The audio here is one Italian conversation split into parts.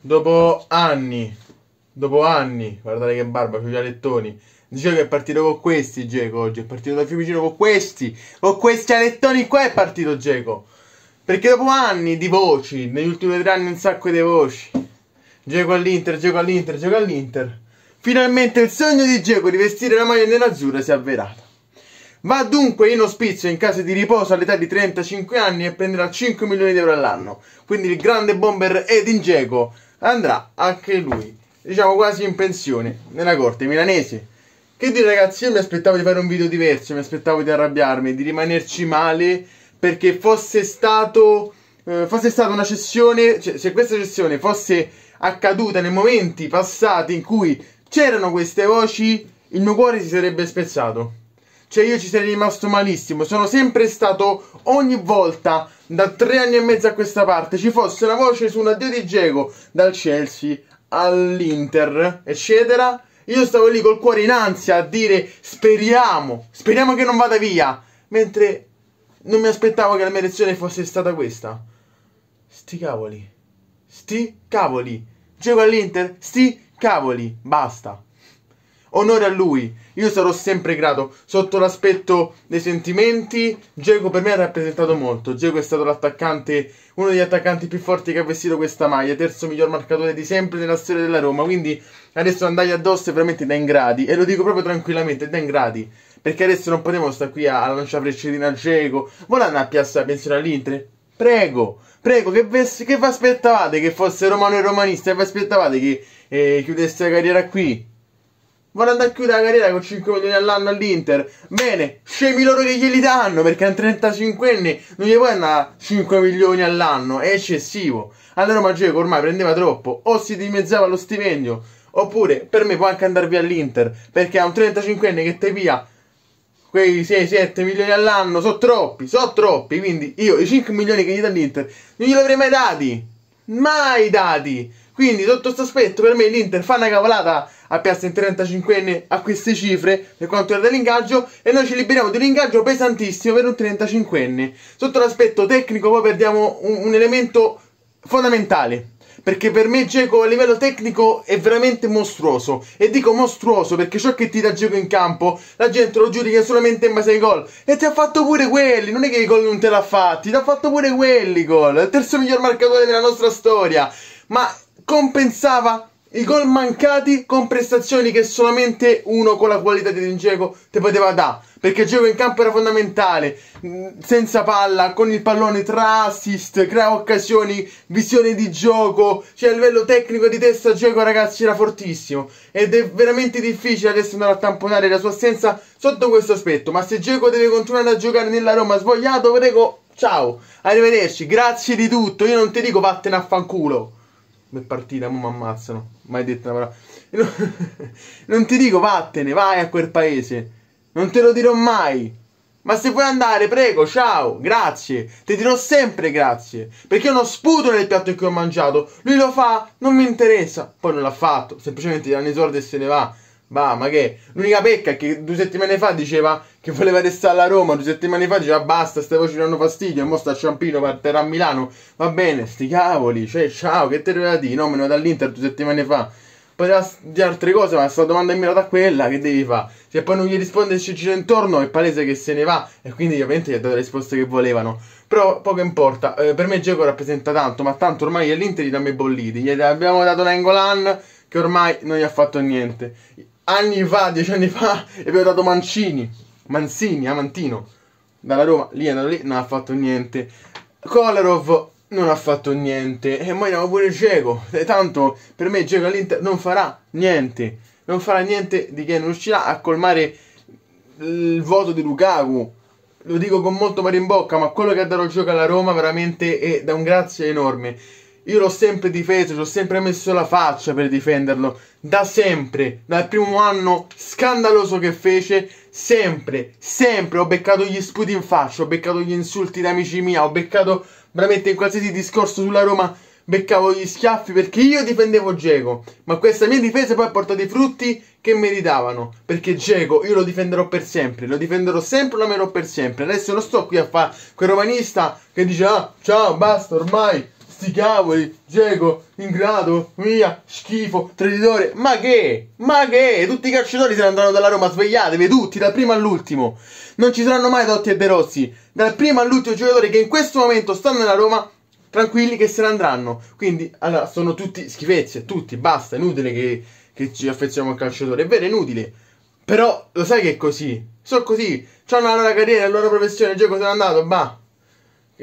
dopo anni, dopo anni, guardate che barba, sui alettoni. Dicevo che è partito con questi Geco oggi, è partito da Fiumicino con questi, con questi alettoni qua è partito Geco. Perché dopo anni di voci, negli ultimi tre anni un sacco di voci. Geco all'Inter, Geco all'Inter, Geco all'Inter. Finalmente il sogno di Geco di vestire la maglia nerazzurra si è avverato. Va dunque in ospizio in casa di riposo all'età di 35 anni e prenderà 5 milioni di euro all'anno. Quindi il grande bomber Edin Geco andrà anche lui, diciamo quasi in pensione, nella corte milanese. Che dire ragazzi, io mi aspettavo di fare un video diverso, mi aspettavo di arrabbiarmi, di rimanerci male, perché fosse stato... Eh, fosse stata una cessione, cioè, se questa cessione fosse accaduta nei momenti passati in cui c'erano queste voci, il mio cuore si sarebbe spezzato. Cioè io ci sarei rimasto malissimo. Sono sempre stato ogni volta da tre anni e mezzo a questa parte ci fosse una voce su un addio di Diego dal Chelsea all'Inter, eccetera. Io stavo lì col cuore in ansia a dire speriamo, speriamo che non vada via. Mentre non mi aspettavo che la mia lezione fosse stata questa. Sti cavoli. Sti cavoli. Gioco all'Inter, sti cavoli. Basta. Onore a lui, io sarò sempre grato. Sotto l'aspetto dei sentimenti, Diego per me ha rappresentato molto. Diego è stato l'attaccante, uno degli attaccanti più forti che ha vestito questa maglia, terzo miglior marcatore di sempre nella storia della Roma. Quindi adesso andargli addosso è veramente da ingrati. e lo dico proprio tranquillamente, da ingrati. Perché adesso non potremo stare qui a, a lanciare frecciatina a Diego. Volando a piazza pensione all'Inter? Prego, prego, che, che vi aspettavate che fosse romano e romanista? E vi aspettavate che eh, chiudesse la carriera qui? Vanno andare a chiudere la carriera con 5 milioni all'anno all'Inter. Bene, scemi loro che glieli danno perché a 35 anni non gli puoi andare 5 milioni all'anno, è eccessivo. Allora Mageco ormai prendeva troppo, o si dimezzava lo stipendio, oppure per me può anche andare via all'Inter perché a un 35 anni che te via quei 6-7 milioni all'anno sono troppi, sono troppi. Quindi io i 5 milioni che gli dà l'Inter non glieli avrei mai dati, mai dati. Quindi sotto questo aspetto per me l'Inter fa una cavolata a Piazza in 35enne a queste cifre per quanto riguarda l'ingaggio e noi ci liberiamo di un ingaggio pesantissimo per un 35enne. Sotto l'aspetto tecnico poi perdiamo un, un elemento fondamentale perché per me Geco a livello tecnico è veramente mostruoso e dico mostruoso perché ciò che ti dà Geco in campo la gente lo giudica solamente in base ai gol e ti ha fatto pure quelli non è che i gol non te l'ha fatti ti ha fatto pure quelli gol il terzo miglior marcatore della nostra storia ma compensava i gol mancati con prestazioni che solamente uno con la qualità di Dingeco ti poteva dare. Perché il gioco in campo era fondamentale, mm, senza palla, con il pallone tra assist, crea occasioni, visione di gioco, cioè a livello tecnico di testa Gioco ragazzi era fortissimo ed è veramente difficile adesso andare a tamponare la sua assenza sotto questo aspetto, ma se Gioco deve continuare a giocare nella Roma svogliato, prego, ciao, arrivederci, grazie di tutto, io non ti dico vattene a fanculo. È partita, mo' mi ammazzano mai detto una parola. Non ti dico vattene, vai a quel paese. Non te lo dirò mai. Ma se vuoi andare, prego, ciao, grazie. Ti dirò sempre grazie. Perché io non sputo nel piatto che ho mangiato. Lui lo fa, non mi interessa. Poi non l'ha fatto, semplicemente gli danno i soldi e se ne va. Va, ma che? L'unica pecca è che due settimane fa diceva che voleva restare alla Roma due settimane fa diceva basta, queste voci mi danno fastidio e mo sta Ciampino parterà a Milano, va bene, sti cavoli, cioè ciao, che te doveva dire, no, me ne vado all'Inter due settimane fa, poteva di altre cose, ma sta domanda è mirata a quella, che devi fare? Se poi non gli risponde e ci gira intorno, è palese che se ne va, e quindi ovviamente gli ha dato le risposte che volevano, però poco importa, eh, per me Geco rappresenta tanto, ma tanto ormai all'Inter gli dammi bolliti, gli abbiamo dato Nangolan che ormai non gli ha fatto niente, anni fa, dieci anni fa, gli abbiamo dato Mancini, Manzini, Amantino, dalla Roma, lì andato lì, non ha fatto niente. Kolarov non ha fatto niente. E poi andiamo pure Geco. Tanto per me Geco all'Inter non farà niente. Non farà niente di che non riuscirà a colmare il voto di Lukaku. Lo dico con molto mare in bocca, ma quello che ha dato il gioco alla Roma veramente è da un grazie enorme. Io l'ho sempre difeso, ci ho sempre messo la faccia per difenderlo, da sempre, dal primo anno scandaloso che fece, sempre, sempre ho beccato gli sputi in faccia, ho beccato gli insulti da amici miei, ho beccato veramente in qualsiasi discorso sulla Roma, beccavo gli schiaffi perché io difendevo Geco, ma questa mia difesa poi ha portato i frutti che meritavano, perché Geco io lo difenderò per sempre, lo difenderò sempre, lo amerò per sempre, adesso non sto qui a fare quel romanista che dice ah ciao basta ormai sti cavoli, Geco, ingrato, via, schifo, traditore, ma che? Ma che? Tutti i calciatori se ne andranno dalla Roma, svegliatevi tutti, dal primo all'ultimo. Non ci saranno mai Totti e De Rossi, dal primo all'ultimo giocatori che in questo momento stanno nella Roma, tranquilli che se ne andranno. Quindi, allora, sono tutti schifezze, tutti, basta, è inutile che, che ci affezioniamo al calciatore, è vero, è inutile. Però, lo sai che è così, sono così, c'hanno la loro carriera, la loro professione, Geco se n'è andato, bah.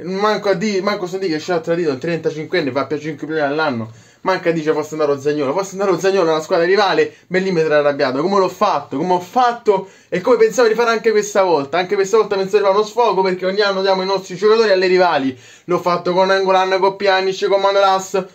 Manco a dire, manco sto di che c'è tradito un 35 anni, fa più 5 milioni all'anno. Manca dice posso andare a Zagnolo, posso andare a Zagnolo alla squadra rivale, lì mi sarei arrabbiato, come l'ho fatto, come ho fatto e come pensavo di fare anche questa volta, anche questa volta pensavo di fare uno sfogo perché ogni anno diamo i nostri giocatori alle rivali, l'ho fatto con Angolan, con Pjanic, con Manolas,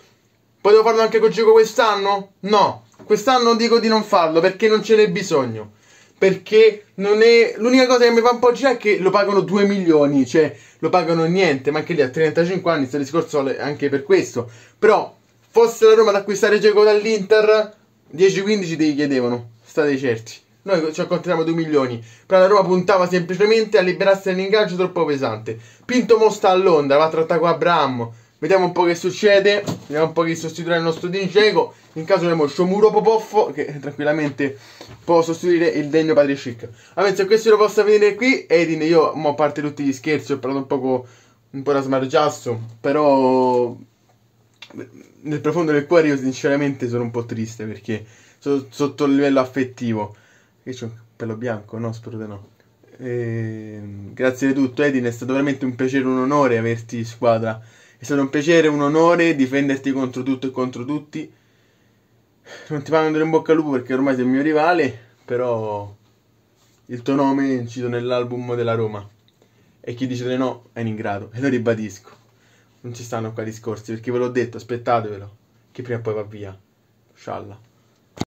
potevo farlo anche con Gico quest'anno? No, quest'anno dico di non farlo perché non ce n'è bisogno, perché non è, l'unica cosa che mi fa un po' girare è che lo pagano 2 milioni, cioè lo pagano niente, ma anche lì a 35 anni, sto discorso anche per questo. Però, fosse la Roma ad acquistare Geco dall'Inter, 10-15 te li chiedevano, state certi. Noi ci accontentiamo 2 milioni, però la Roma puntava semplicemente a liberarsi dall'ingaggio troppo pesante. Pinto Mosta a Londra, va trattato con Abramo, Vediamo un po' che succede. Vediamo un po' chi sostituirà il nostro Di In caso abbiamo Shomuro Popoffo, che tranquillamente può sostituire il degno Padre Chic. Allora, se questo lo possa finire qui. Edin, io, a parte tutti gli scherzi, ho parlato un poco un po' da smargiasso, però nel profondo del cuore io sinceramente sono un po' triste perché so, sotto il livello affettivo. Che c'è un pelo bianco? No, spero di no. E... Ehm, grazie di tutto, Edin, è stato veramente un piacere, un onore averti in squadra. È stato un piacere, un onore difenderti contro tutto e contro tutti. Non ti mando in bocca al lupo perché ormai sei il mio rivale, però il tuo nome è inciso nell'album della Roma. E chi dice di no è in grado. e lo ribadisco. Non ci stanno qua discorsi, perché ve l'ho detto, aspettatevelo, che prima o poi va via. Scialla.